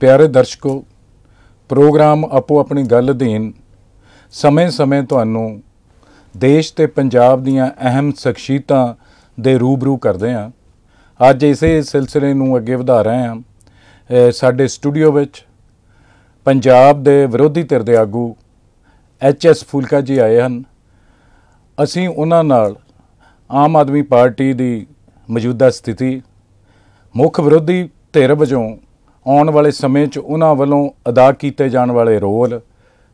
ਪਿਆਰੇ ਦਰਸ਼ਕੋ ਪ੍ਰੋਗਰਾਮ ਆਪੋ ਆਪਣੀ ਗੱਲ ਦੇਣ ਸਮੇਂ-ਸਮੇਂ ਤੁਹਾਨੂੰ ਦੇਸ਼ ਤੇ ਪੰਜਾਬ ਦੀਆਂ ਅਹਿਮ ਸ਼ਖਸੀਅਤਾਂ ਦੇ ਰੂਬਰੂ ਕਰਦੇ ਆਂ ਅੱਜ ਇਸੇ ਸਿਲਸਿਲੇ ਨੂੰ ਅੱਗੇ ਵਧਾ ਰਹੇ ਆਂ ਸਾਡੇ ਸਟੂਡੀਓ ਵਿੱਚ ਪੰਜਾਬ ਦੇ ਵਿਰੋਧੀ ਧਿਰ ਦੇ ਆਗੂ ਐਚ ਐਸ ਫੂਲਕਾ ਜੀ ਆਏ ਹਨ ਅਸੀਂ ਉਹਨਾਂ ਨਾਲ ਆਮ ਆਦਮੀ ਪਾਰਟੀ ਦੀ ਮੌਜੂਦਾ ਸਥਿਤੀ ਮੁੱਖ ਵਿਰੋਧੀ ਧਿਰ ਵਜੋਂ ਆਉਣ ਵਾਲੇ ਸਮੇਂ 'ਚ ਉਹਨਾਂ ਵੱਲੋਂ ਅਦਾ ਕੀਤੇ ਜਾਣ ਵਾਲੇ ਰੋਲ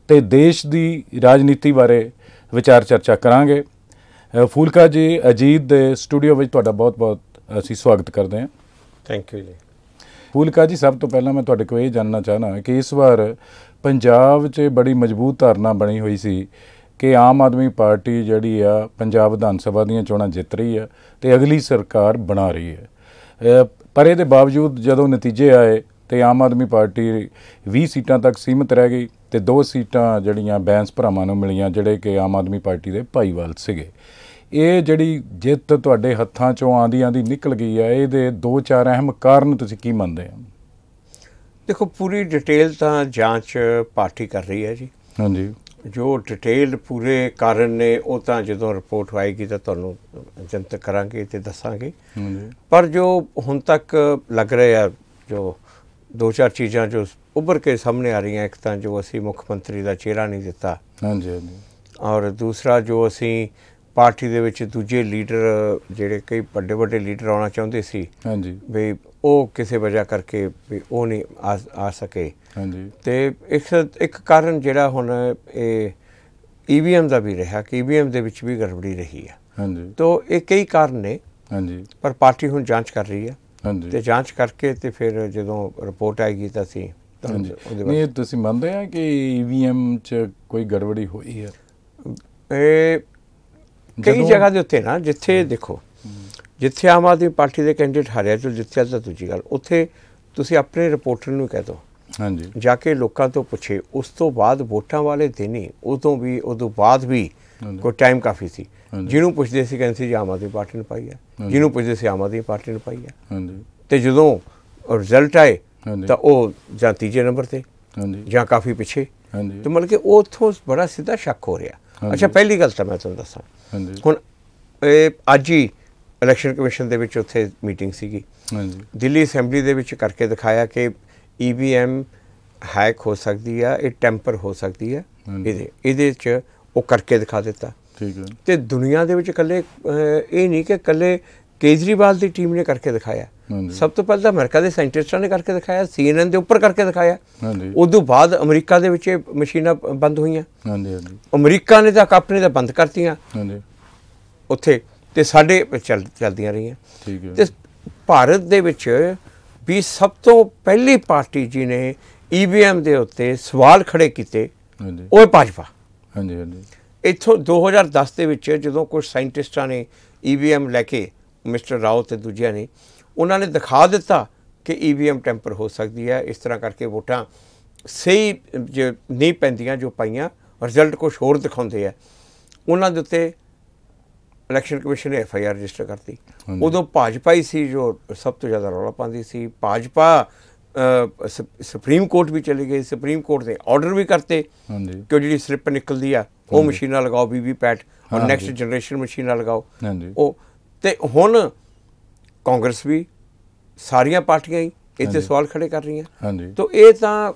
ਤੇ ਦੇਸ਼ ਦੀ ਰਾਜਨੀਤੀ ਬਾਰੇ ਵਿਚਾਰ ਚਰਚਾ ਕਰਾਂਗੇ ਫੂਲਕਾ ਜੀ ਅਜੀਤ ਦੇ ਸਟੂਡੀਓ ਵਿੱਚ ਤੁਹਾਡਾ ਬਹੁਤ-ਬਹੁਤ ਅਸੀਂ ਸਵਾਗਤ ਕਰਦੇ ਹਾਂ ਥੈਂਕ ਯੂ ਜੀ ਫੂਲਕਾ ਜੀ ਸਭ ਤੋਂ ਪਹਿਲਾਂ ਮੈਂ ਤੁਹਾਡੇ ਕੋਲ ਇਹ ਜਾਨਣਾ ਚਾਹਨਾ ਕਿ ਇਸ ਵਾਰ ਪੰਜਾਬ 'ਚ ਬੜੀ ਮਜ਼ਬੂਤ ਧਾਰਨਾ ਬਣੀ ਹੋਈ ਸੀ ਕਿ ਆਮ ਆਦਮੀ ਪਾਰਟੀ ਜਿਹੜੀ ਆ ਪੰਜਾਬ ਵਿਧਾਨ ਸਭਾ ਦੀਆਂ ਚੋਣਾਂ ਜਿੱਤ ਰਹੀ ਹੈ ਤੇ ਅਗਲੀ ਸਰਕਾਰ ਬਣਾ ਰਹੀ ਹੈ ਪਰ ਇਹਦੇ ਬਾਵਜੂਦ ਜਦੋਂ ਨਤੀਜੇ ਆਏ ਤੇ ਆਮ ਆਦਮੀ ਪਾਰਟੀ 20 ਸੀਟਾਂ ਤੱਕ ਸੀਮਤ ਰਹਿ ਗਈ ਤੇ ਦੋ ਸੀਟਾਂ ਜਿਹੜੀਆਂ ਬੈਂਸ ਭਰਾਵਾਂ ਨੂੰ ਮਿਲੀਆਂ ਜਿਹੜੇ ਕਿ ਆਮ ਆਦਮੀ ਪਾਰਟੀ ਦੇ ਭਾਈਵਾਲ ਸੀਗੇ ਇਹ ਜਿਹੜੀ ਜਿੱਤ ਤੁਹਾਡੇ ਹੱਥਾਂ ਚੋਂ ਆਂਦੀ ਆਂਦੀ ਨਿਕਲ ਗਈ ਹੈ ਇਹਦੇ ਦੋ ਚਾਰ ਅਹਿਮ ਕਾਰਨ ਤੁਸੀਂ ਕੀ ਮੰਨਦੇ ਹੋ ਦੇਖੋ ਪੂਰੀ ਡਿਟੇਲ ਤਾਂ ਜਾਂਚ ਪਾਰਟੀ ਕਰ ਰਹੀ ਹੈ ਜੀ ਹਾਂਜੀ ਜੋ ਡਿਟੇਲ ਪੂਰੇ ਕਾਰਨ ਨੇ ਉਹ ਤਾਂ ਜਦੋਂ ਰਿਪੋਰਟ ਆਏਗੀ ਤਾਂ ਤੁਹਾਨੂੰ ਜਨਤਕ ਕਰਾਂਗੇ ਤੇ ਦੱਸਾਂਗੇ ਪਰ ਜੋ ਹੁਣ ਤੱਕ ਲੱਗ ਰਿਹਾ ਜੋ ਦੋ ਚਾਰ ਚੀਜ਼ਾਂ ਜੋ ਉੱਭਰ ਕੇ ਸਾਹਮਣੇ ਆ ਰਹੀਆਂ ਇੱਕ ਤਾਂ ਜੋ ਅਸੀਂ ਮੁੱਖ ਮੰਤਰੀ ਦਾ ਚਿਹਰਾ ਨਹੀਂ ਦਿੱਤਾ ਹਾਂਜੀ ਹਾਂਜੀ ਔਰ ਦੂਸਰਾ ਜੋ ਅਸੀਂ ਪਾਰਟੀ ਦੇ ਵਿੱਚ ਦੂਜੇ ਲੀਡਰ ਜਿਹੜੇ ਕਈ ਵੱਡੇ ਵੱਡੇ ਲੀਡਰ ਆਉਣਾ ਚਾਹੁੰਦੇ ਸੀ ਹਾਂਜੀ ਵੀ ਉਹ ਕਿਸੇ ਵਜ੍ਹਾ ਕਰਕੇ ਵੀ ਉਹ ਨਹੀਂ ਆ ਸਕੇ ਹਾਂਜੀ ਤੇ ਇੱਕ ਇੱਕ ਕਾਰਨ ਜਿਹੜਾ ਹੁਣ ਇਹ ਈਵੀਐਮ ਦਾ ਵੀ ਰਿਹਾ ਕਿ ਈਵੀਐਮ ਦੇ ਵਿੱਚ ਵੀ ਗੜਬੜੀ ਰਹੀ ਹੈ ਹਾਂਜੀ ਤੋਂ ਇਹ ਕਈ ਕਾਰਨ ਨੇ ਹਾਂਜੀ ਪਰ ਪਾਰਟੀ ਹੁਣ ਜਾਂਚ ਕਰ ਰਹੀ ਹੈ ਹਾਂਜੀ ਤੇ ਜਾਂਚ ਕਰਕੇ ਤੇ ਫਿਰ ਜਦੋਂ ਰਿਪੋਰਟ ਆਏਗੀ ਤਾਂ ਅਸੀਂ ਹਾਂਜੀ ਨਹੀਂ ਤੁਸੀਂ ਮੰਨਦੇ ਆ ਕਿ ਈਵੀਐਮ 'ਚ ਕੋਈ ਗੜਬੜੀ ਹੋਈ ਹੈ ਇਹ ਕਈ ਜਗ੍ਹਾ ਦੇ ਉੱਤੇ ਨਾ ਜਿੱਥੇ ਦੇਖੋ ਜਿੱਥੇ ਆਮ ਆਦਮੀ ਪਾਰਟੀ ਦੇ ਕੈਂਡੀਡੇਟ ਹਾਰਿਆ ਚੋ ਜਿੱਥੇ ਤਾਂ ਦੂਜੀ ਗੱਲ ਉੱਥੇ ਤੁਸੀਂ ਆਪਣੇ ਰਿਪੋਰਟਰ ਨੂੰ ਕਹਿ ਦਿਓ ਹਾਂਜੀ ਜਾ ਕੇ ਲੋਕਾਂ ਤੋਂ ਪੁੱਛੇ ਉਸ ਤੋਂ ਬਾਅਦ ਵੋਟਾਂ ਵਾਲੇ ਦਿਨ ਹੀ ਉਦੋਂ ਵੀ ਉਦੋਂ ਬਾਅਦ ਵੀ ਕੋ ਟਾਈਮ ਕਾਫੀ ਸੀ ਜਿਹਨੂੰ ਪੁੱਛਦੇ ਸੀ ਕਹਿੰਦੇ ਸੀ ਆਮ ਆਦਮੀ ਪਾਰਟੀ ਨੇ ਪਾਈ ਹੈ ਜਿਹਨੂੰ ਪੁੱਛਦੇ ਸੀ ਆਮ ਪਾਰਟੀ ਨੇ ਪਾਈ ਹੈ ਤੇ ਜਦੋਂ ਰਿਜ਼ਲਟ ਆਏ ਤਾਂ ਉਹ ਜਾਂ ਤੀਜੇ ਨੰਬਰ ਤੇ ਜਾਂ ਕਾਫੀ ਪਿੱਛੇ ਤੇ ਮਤਲਬ ਕਿ ਉਥੋਂ ਬੜਾ ਸਿੱਧਾ ਸ਼ੱਕ ਹੋ ਰਿਹਾ ਅੱਛਾ ਪਹਿਲੀ ਗੱਲ ਤਾਂ ਮੈਂ ਤੁਹਾਨੂੰ ਦੱਸਾਂ ਹੁਣ ਇਹ ਅੱਜ ਹੀ ਇਲੈਕਸ਼ਨ ਕਮਿਸ਼ਨ ਦੇ ਵਿੱਚ ਉੱਥੇ ਮੀਟਿੰਗ ਸੀਗੀ ਹਾਂਜੀ ਦਿੱਲੀ ਅਸੈਂਬਲੀ ਦੇ ਵਿੱਚ ਕਰਕੇ ਦਿਖਾਇਆ ਕਿ ਈਵੀਐਮ e ਹੈਕ ਹੋ ਸਕਦੀ ਆ ਇਹ ਟੈਂਪਰ ਹੋ ਸਕਦੀ ਆ ਇਹਦੇ ਇਹਦੇ ਚ ਉਹ ਕਰਕੇ ਦਿਖਾ ਦਿੱਤਾ ਠੀਕ ਹੈ ਤੇ ਦੁਨੀਆ ਦੇ ਵਿੱਚ ਇਕੱਲੇ ਇਹ ਨਹੀਂ ਕਿ ਇਕੱਲੇ ਕੇਜਰੀਵਾਲ ਦੀ ਟੀਮ ਨੇ ਕਰਕੇ ਦਿਖਾਇਆ ਸਭ ਤੋਂ ਪਹਿਲਾਂ ਅਮਰੀਕਾ ਦੇ ਸਾਇੰਟਿਸਟਾਂ ਨੇ ਕਰਕੇ ਦਿਖਾਇਆ ਸੀਐਨਐਨ ਦੇ ਉੱਪਰ ਕਰਕੇ ਦਿਖਾਇਆ ਹਾਂਜੀ ਉਦੋਂ ਬਾਅਦ ਅਮਰੀਕਾ ਦੇ ਵਿੱਚ ਇਹ ਮਸ਼ੀਨਾਂ ਬੰਦ ਹੋਈਆਂ ਹਾਂਜੀ ਹਾਂਜੀ ਅਮਰੀਕਾ ਨੇ ਤਾਂ ਆਪਣੇ ਦਾ ਬੰਦ ਕਰਤੀਆਂ ਹਾਂਜੀ ਉੱਥੇ ਤੇ ਸਾਡੇ ਚੱਲ ਚੱਲਦੀਆਂ ਰਹੀਆਂ ਠੀਕ ਹੈ ਤੇ ਭਾਰਤ ਦੇ ਵਿੱਚ ਵੀ ਸਭ ਤੋਂ ਪਹਿਲੀ ਪਾਰਟੀ ਜੀ ਨੇ ਈਵੀਐਮ ਦੇ ਉੱਤੇ ਸਵਾਲ ਖੜੇ ਕੀਤੇ ਹਾਂਜੀ ਉਹ ਭਾਜਪਾ ਹਾਂਜੀ ਹਾਂਜੀ ਇੱਥੋਂ 2010 ਦੇ ਵਿੱਚ ਜਦੋਂ ਕੁਝ ਸਾਇੰਟਿਸਟਾਂ ਨੇ ਈਵੀਐਮ ਲੈ ਕੇ ਮਿਸਟਰ ਰਾਓ ਤੇ ਦੂਜਿਆਂ ਨੇ ਉਹਨਾਂ ਨੇ ਦਿਖਾ ਦਿੱਤਾ ਕਿ ਈਵੀਐਮ ਟੈਂਪਰ ਹੋ ਸਕਦੀ ਹੈ ਇਸ ਤਰ੍ਹਾਂ ਕਰਕੇ ਵੋਟਾਂ ਸਹੀ ਜੇ ਨਹੀਂ ਪੈਂਦੀਆਂ ਜੋ ਪਾਈਆਂ ਰਿਜ਼ਲਟ ਕੁਝ ਹੋਰ ਦਿਖਾਉਂਦੇ ਆ ਉਹਨਾਂ ਦੇ ਉੱਤੇ ਇਲੈਕਸ਼ਨ ਕਮਿਸ਼ਨ ਨੇ ਐਫਆਈਆਰ ਰਜਿਸਟਰ ਕਰਤੀ ਉਦੋਂ ਭਾਜਪਾ ਹੀ ਸੀ ਜੋ ਸਭ ਤੋਂ ਜ਼ਿਆਦਾ ਰੌਲਾ ਪਾਉਂਦੀ ਸੀ ਭਾਜਪਾ ਸੁਪਰੀਮ ਕੋਰਟ ਵੀ ਚਲੇ ਗਏ ਸੁਪਰੀਮ ਕੋਰਟ ਦੇ ਆਰਡਰ ਵੀ ਕਰਤੇ ਹਾਂਜੀ ਕਿ ਜਿਹੜੀ ਸਲਿੱਪ ਨਿਕਲਦੀ ਆ ਉਹ ਮਸ਼ੀਨਾਂ ਲਗਾਓ ਵੀਵੀ ਪੈਟ ਔਰ ਨੈਕਸਟ ਜਨਰੇਸ਼ਨ ਮਸ਼ੀਨਾਂ ਲਗਾਓ ਹਾਂਜੀ ਉਹ ਤੇ ਹੁਣ ਕਾਂਗਰਸ ਵੀ ਸਾਰੀਆਂ ਪਾਰਟੀਆਂ ਹੀ ਇੱਥੇ ਸਵਾਲ ਖੜੇ ਕਰ ਰਹੀਆਂ ਹਾਂਜੀ ਤਾਂ ਇਹ ਤਾਂ